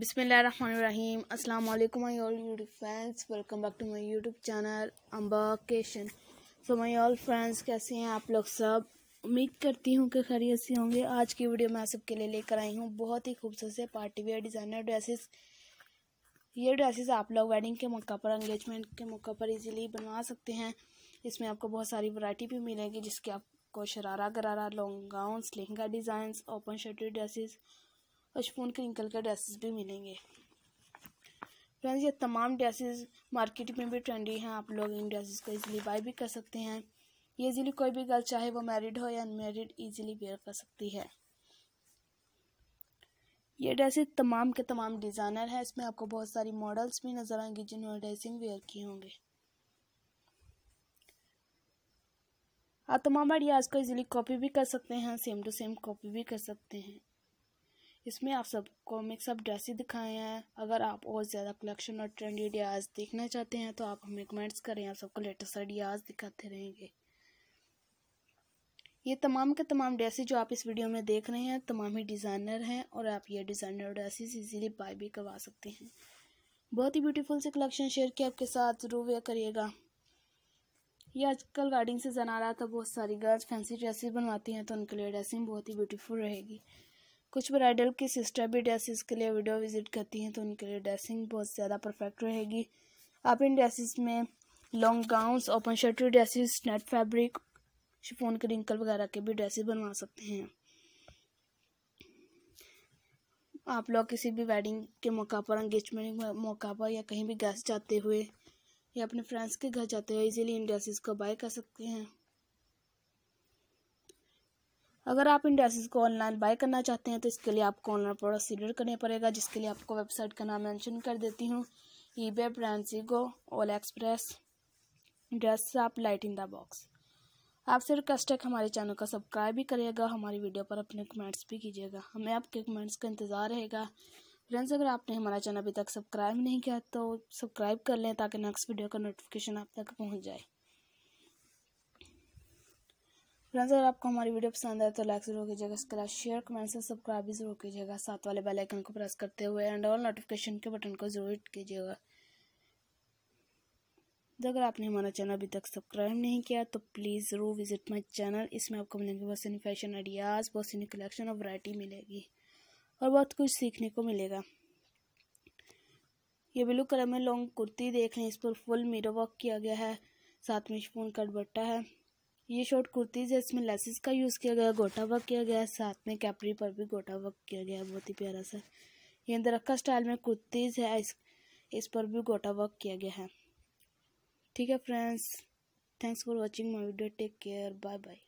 बिसमीम अस्सलाम वालेकुम my all YouTube friends welcome back to my YouTube channel अम्बाकेशन सो माय ऑल फ्रेंड्स कैसे हैं आप लोग सब उम्मीद करती हूँ कि खैरियत से होंगे आज की वीडियो मैं सबके लिए लेकर आई हूँ बहुत ही खूबसूरत से पार्टी वेयर डिज़ाइनर ड्रेसेस ये ड्रेसेस आप लोग वेडिंग के मौका पर एंगेजमेंट के मौका पर ईजिली बनवा सकते हैं इसमें आपको बहुत सारी वैरायटी भी मिलेगी जिसके आपको sharara gharara long gown lehenga designs open shirted dresses और शिफोन के निकल कर ड्रेसेस भी मिलेंगे फ्रेंड्स ये तमाम ड्रेसेस मार्केट में भी ट्रेंडी हैं आप लोग इन ड्रेसेस को इजीली बाय भी कर सकते हैं ये इजीली कोई भी गर्ल चाहे वो मैरिड हो या अनमेरिड इजीली वेयर कर सकती है ये ड्रेसेस तमाम के तमाम डिज़ाइनर हैं इसमें आपको बहुत सारी मॉडल्स भी नज़र आएंगी जिन्होंने ड्रेसिंग वेयर की होंगे आप तमाम आइडियाज़ को इजीली कॉपी भी कर सकते हैं सेम टू सेम कॉपी भी कर सकते हैं इसमें आप सबको मिक्सअप ड्रेसेस दिखाए हैं अगर आप और ज़्यादा कलेक्शन और ट्रेंड आइडियाज़ देखना चाहते हैं तो आप हमें कमेंट्स करें आप सबको लेटेस्ट आइडियाज़ दिखाते रहेंगे ये तमाम के तमाम ड्रेसेस जो आप इस वीडियो में देख रहे हैं तमाम ही डिज़ाइनर हैं और आप ये डिज़ाइनर ड्रेसेस इजीली बाय भी करवा सकते हैं बहुत ही ब्यूटीफुल से कलेक्शन शेयर किया आपके साथ ज़रूर वेयर करिएगा ये आजकल गार्डिंग सीजन आ रहा था बहुत सारी गर्ल्स फैंसी ड्रेसेस बनवाती हैं तो उनके लिए ड्रेसिंग बहुत ही ब्यूटीफुल रहेगी कुछ ब्राइडल की सिस्टर भी ड्रेसिस के लिए वीडियो विजिट करती हैं तो उनके लिए ड्रेसिंग बहुत ज़्यादा परफेक्ट रहेगी आप इन ड्रेसेस में long gowns open shirt dresses net fabric chiffon के रिंकल वगैरह के भी ड्रेसेस बनवा सकते हैं आप लोग किसी भी वेडिंग के मौका पर एंगेजमेंट के मौका पर या कहीं भी गेस्ट जाते हुए या अपने फ्रेंड्स के घर जाते हुए इजीली इन ड्रेसेस को बाय कर सकते हैं अगर आप इन ड्रेसेस को ऑनलाइन बाय करना चाहते हैं तो इसके लिए आपको ऑनलाइन प्रोसीडर करना पड़ेगा जिसके लिए आपको वेबसाइट का नाम मेंशन कर देती हूँ ई बे ब्रांसीगो ओला एक्सप्रेस ड्रेस आप लाइट इन द बॉक्स आपसे रिक्वेस्ट है हमारे चैनल का सब्सक्राइब भी करिएगा हमारी वीडियो पर अपने कमेंट्स भी कीजिएगा हमें आपके कमेंट्स का इंतज़ार रहेगा फ्रेंड्स अगर आपने हमारा चैनल अभी तक सब्सक्राइब नहीं किया तो सब्सक्राइब कर लें ताकि नेक्स्ट वीडियो का नोटिफिकेशन आप तक पहुंच जाए फ्रेंड्स अगर आपको हमारी वीडियो पसंद आए तो लाइक जरूर कीजिएगा इसके अलावा शेयर कमेंट से सब्सक्राइब भी जरूर कीजिएगा साथ वाले बेल आइकन को प्रेस करते हुए एंड ऑल नोटिफिकेशन के बटन को जरूर हिट कीजिएगा तो अगर आपने हमारा चैनल अभी तक सब्सक्राइब नहीं किया तो प्लीज़ ज़रूर विजिट माय चैनल इसमें आपको मिलेंगे बहुत सारी फैशन आइडियाज़ बहुत सारी कलेक्शन और वैरायटी मिलेगी और बहुत कुछ सीखने को मिलेगा ये ब्लू कलर में लॉन्ग कुर्ती देख लें इस पर फुल मीरो वर्क किया गया है साथ में शिफोन का दुपट्टा है ये शॉर्ट कुर्तीज़ है इसमें लेसिस का यूज़ किया गया गोटा वर्क किया गया साथ में कैपरी पर भी गोटा वर्क किया गया बहुत ही प्यारा सा ये अंदरक्का स्टाइल में कुर्तीज़ है इस इस पर भी गोटा वर्क किया गया है ठीक है friends thanks for watching my video take care bye bye